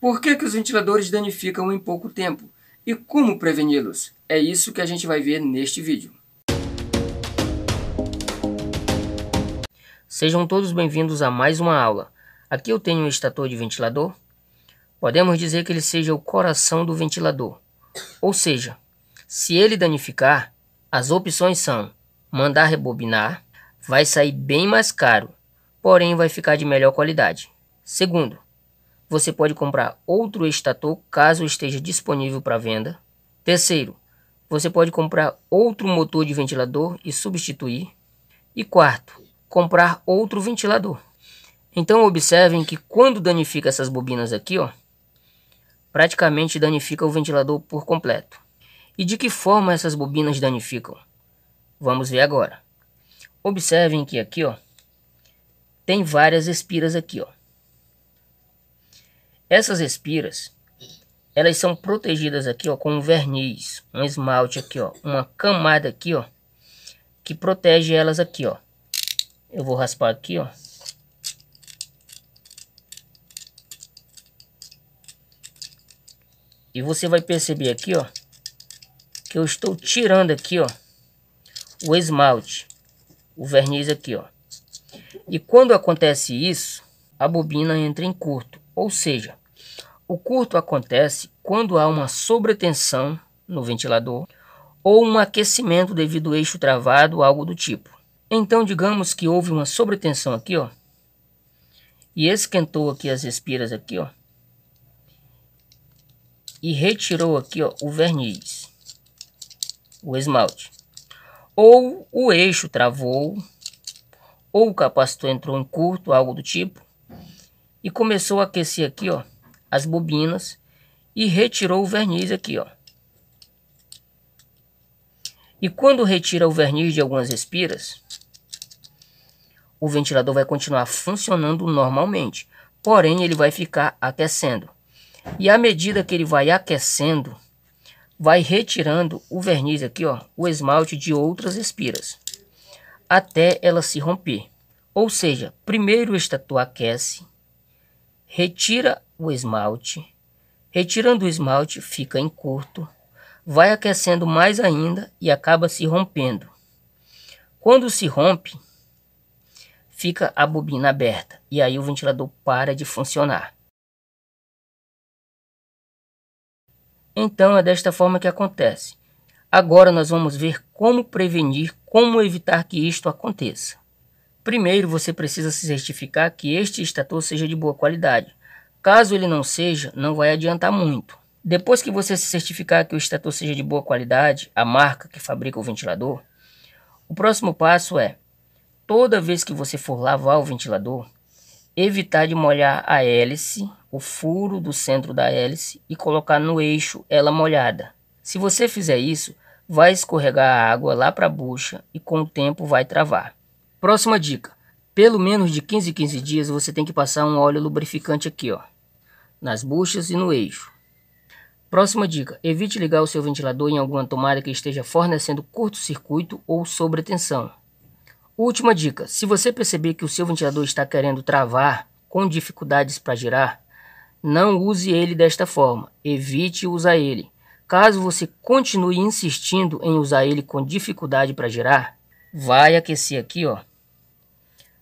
Por que, que os ventiladores danificam em pouco tempo? E como preveni-los? É isso que a gente vai ver neste vídeo. Sejam todos bem-vindos a mais uma aula. Aqui eu tenho um estator de ventilador. Podemos dizer que ele seja o coração do ventilador. Ou seja, se ele danificar, as opções são mandar rebobinar, vai sair bem mais caro, porém vai ficar de melhor qualidade. Segundo, você pode comprar outro estator caso esteja disponível para venda. Terceiro, você pode comprar outro motor de ventilador e substituir. E quarto, comprar outro ventilador. Então observem que quando danifica essas bobinas aqui, ó, praticamente danifica o ventilador por completo. E de que forma essas bobinas danificam? Vamos ver agora. Observem que aqui, ó, tem várias espiras aqui, ó. Essas espiras, elas são protegidas aqui, ó, com um verniz, um esmalte aqui, ó, uma camada aqui, ó, que protege elas aqui, ó. Eu vou raspar aqui, ó. E você vai perceber aqui, ó, que eu estou tirando aqui, ó, o esmalte, o verniz aqui, ó. E quando acontece isso, a bobina entra em curto, ou seja, o curto acontece quando há uma sobretensão no ventilador ou um aquecimento devido ao eixo travado, algo do tipo. Então, digamos que houve uma sobretensão aqui, ó, e esquentou aqui as espiras aqui, ó, e retirou aqui, ó, o verniz, o esmalte. Ou o eixo travou, ou o capacitor entrou em curto, algo do tipo, e começou a aquecer aqui, ó, as bobinas e retirou o verniz aqui, ó. E quando retira o verniz de algumas espiras, o ventilador vai continuar funcionando normalmente, porém ele vai ficar aquecendo. E à medida que ele vai aquecendo, vai retirando o verniz aqui, ó, o esmalte de outras espiras, até ela se romper. Ou seja, primeiro o extrator aquece, retira o esmalte. Retirando o esmalte, fica em curto, vai aquecendo mais ainda e acaba se rompendo. Quando se rompe, fica a bobina aberta e aí o ventilador para de funcionar. Então é desta forma que acontece. Agora nós vamos ver como prevenir, como evitar que isto aconteça. Primeiro você precisa se certificar que este extrator seja de boa qualidade. Caso ele não seja, não vai adiantar muito. Depois que você se certificar que o estator seja de boa qualidade, a marca que fabrica o ventilador, o próximo passo é, toda vez que você for lavar o ventilador, evitar de molhar a hélice, o furo do centro da hélice e colocar no eixo ela molhada. Se você fizer isso, vai escorregar a água lá para a bucha e com o tempo vai travar. Próxima dica: pelo menos de 15 em 15 dias você tem que passar um óleo lubrificante aqui, ó nas buchas e no eixo. Próxima dica: evite ligar o seu ventilador em alguma tomada que esteja fornecendo curto-circuito ou sobretensão. Última dica: se você perceber que o seu ventilador está querendo travar com dificuldades para girar, não use ele desta forma. Evite usar ele. Caso você continue insistindo em usar ele com dificuldade para girar, vai aquecer aqui, ó,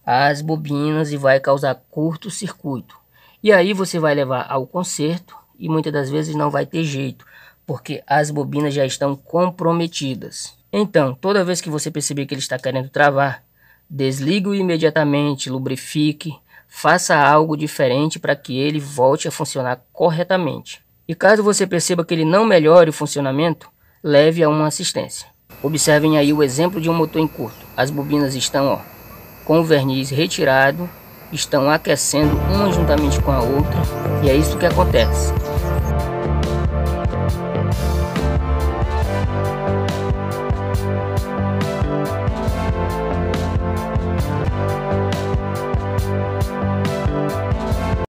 as bobinas e vai causar curto-circuito. E aí você vai levar ao conserto e muitas das vezes não vai ter jeito, porque as bobinas já estão comprometidas. Então, toda vez que você perceber que ele está querendo travar, desligue-o imediatamente, lubrifique, faça algo diferente para que ele volte a funcionar corretamente. E caso você perceba que ele não melhore o funcionamento, leve a uma assistência. Observem aí o exemplo de um motor em curto. As bobinas estão ó, com o verniz retirado estão aquecendo uma juntamente com a outra e é isso que acontece.